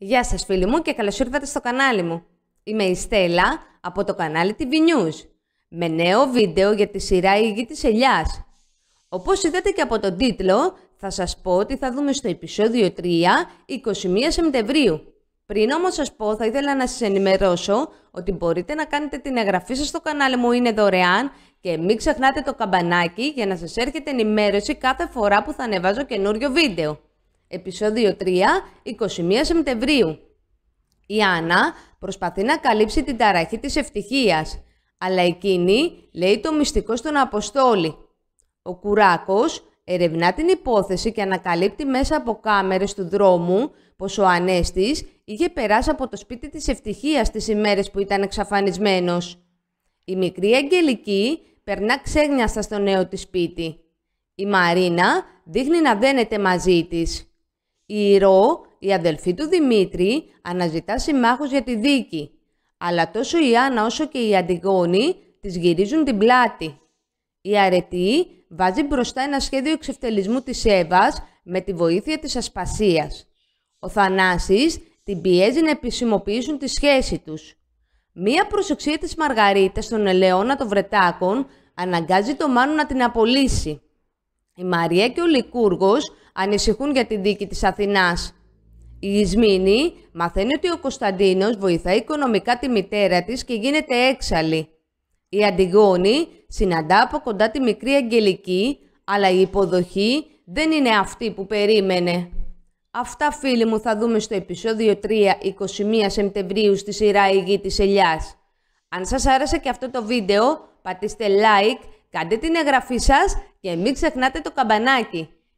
Γεια σας φίλοι μου και καλώς ήρθατε στο κανάλι μου. Είμαι η Στέλλα από το κανάλι TV News με νέο βίντεο για τη σειρά «Η γη της ελιάς». Όπως είδατε και από τον τίτλο θα σας πω ότι θα δούμε στο επεισόδιο 3 21 Σεπτεμβρίου. Πριν όμως σας πω θα ήθελα να σας ενημερώσω ότι μπορείτε να κάνετε την εγγραφή σας στο κανάλι μου είναι δωρεάν και μην ξεχνάτε το καμπανάκι για να σας έρχεται ενημέρωση κάθε φορά που θα ανεβάζω καινούριο βίντεο. Επεισόδιο 3, 21 Σεπτεμβρίου. Η Άννα προσπαθεί να καλύψει την ταραχή της ευτυχίας, αλλά εκείνη λέει το μυστικό στον Αποστόλη. Ο Κουράκος ερευνά την υπόθεση και ανακαλύπτει μέσα από κάμερες του δρόμου πως ο Ανέστης είχε περάσει από το σπίτι της ευτυχίας τις ημέρες που ήταν εξαφανισμένος. Η μικρή Αγγελική περνά ξέγνιαστα στο νέο της σπίτι. Η Μαρίνα δείχνει να δένεται μαζί της. Η Ρο, η αδελφή του Δημήτρη, αναζητά συμμάχους για τη δίκη, αλλά τόσο η Άννα όσο και η Αντιγόνη της γυρίζουν την πλάτη. Η Αρετή βάζει μπροστά ένα σχέδιο εξευτελισμού της Εύας με τη βοήθεια της ασπασίας. Ο Θανάσης την πιέζει να επισημοποιήσουν τη σχέση τους. Μία προσεξία της Μαργαρίτας στον Ελαιώνα των Βρετάκων αναγκάζει το Μάνο να την απολύσει. Η Μαρία και ο Λικούργος ανησυχούν για τη δίκη της Αθηνάς. Η Ισμήνη μαθαίνει ότι ο Κωνσταντίνος βοηθάει οικονομικά τη μητέρα της και γίνεται έξαλλη. Η Αντιγόνη συναντά από κοντά τη μικρή Αγγελική, αλλά η υποδοχή δεν είναι αυτή που περίμενε. Αυτά φίλοι μου θα δούμε στο επεισόδιο 3, 21 Σεπτεμβρίου στη σειρά «Η γη της ελιάς». Αν σας άρεσε και αυτό το βίντεο, πατήστε like, κάντε την εγγραφή σας και μην ξεχνάτε το καμπανάκι.